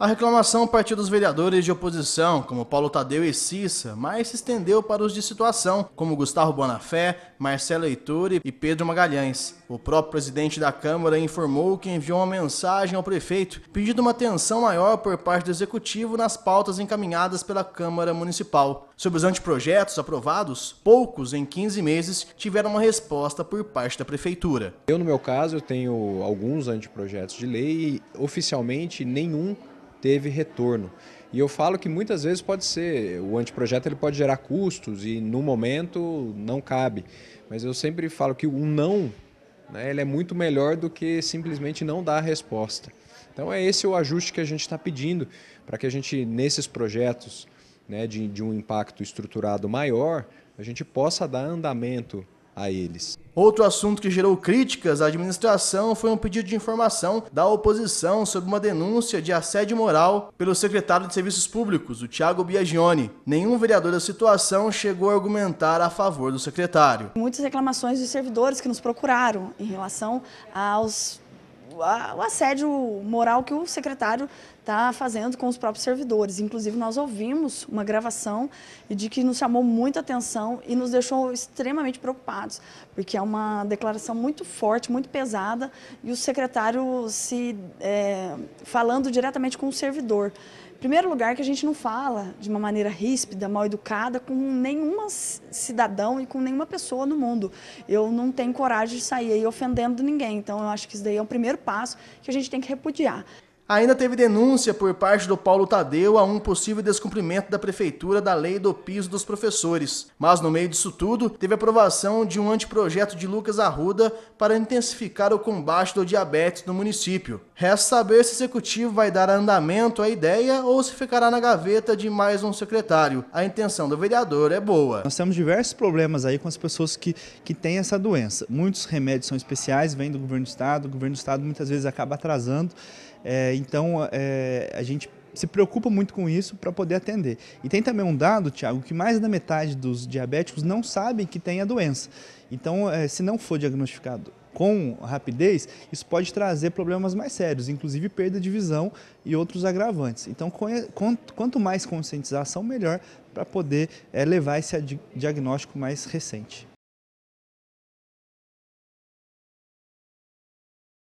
A reclamação partiu dos vereadores de oposição, como Paulo Tadeu e Cissa, mas se estendeu para os de situação, como Gustavo Bonafé, Marcelo Heitor e Pedro Magalhães. O próprio presidente da Câmara informou que enviou uma mensagem ao prefeito pedindo uma atenção maior por parte do executivo nas pautas encaminhadas pela Câmara Municipal. Sobre os anteprojetos aprovados, poucos em 15 meses tiveram uma resposta por parte da prefeitura. Eu, no meu caso, eu tenho alguns anteprojetos de lei e oficialmente nenhum teve retorno. E eu falo que muitas vezes pode ser, o anteprojeto ele pode gerar custos e no momento não cabe. Mas eu sempre falo que o não, né, ele é muito melhor do que simplesmente não dar a resposta. Então é esse o ajuste que a gente está pedindo para que a gente, nesses projetos né, de, de um impacto estruturado maior, a gente possa dar andamento a eles. Outro assunto que gerou críticas à administração foi um pedido de informação da oposição sobre uma denúncia de assédio moral pelo secretário de Serviços Públicos, o Thiago Biagione. Nenhum vereador da situação chegou a argumentar a favor do secretário. Muitas reclamações de servidores que nos procuraram em relação aos o assédio moral que o secretário está fazendo com os próprios servidores. Inclusive, nós ouvimos uma gravação de que nos chamou muita atenção e nos deixou extremamente preocupados, porque é uma declaração muito forte, muito pesada, e o secretário se é, falando diretamente com o servidor primeiro lugar que a gente não fala de uma maneira ríspida, mal educada, com nenhum cidadão e com nenhuma pessoa no mundo. Eu não tenho coragem de sair aí ofendendo ninguém. Então, eu acho que isso daí é o primeiro passo que a gente tem que repudiar. Ainda teve denúncia por parte do Paulo Tadeu a um possível descumprimento da prefeitura da lei do piso dos professores. Mas no meio disso tudo, teve aprovação de um anteprojeto de Lucas Arruda para intensificar o combate do diabetes no município. Resta saber se o executivo vai dar andamento à ideia ou se ficará na gaveta de mais um secretário. A intenção do vereador é boa. Nós temos diversos problemas aí com as pessoas que, que têm essa doença. Muitos remédios são especiais, vêm do governo do estado, o governo do estado muitas vezes acaba atrasando é, então, é, a gente se preocupa muito com isso para poder atender. E tem também um dado, Tiago, que mais da metade dos diabéticos não sabem que tem a doença. Então, é, se não for diagnosticado com rapidez, isso pode trazer problemas mais sérios, inclusive perda de visão e outros agravantes. Então, quanto mais conscientização, melhor para poder é, levar esse diagnóstico mais recente.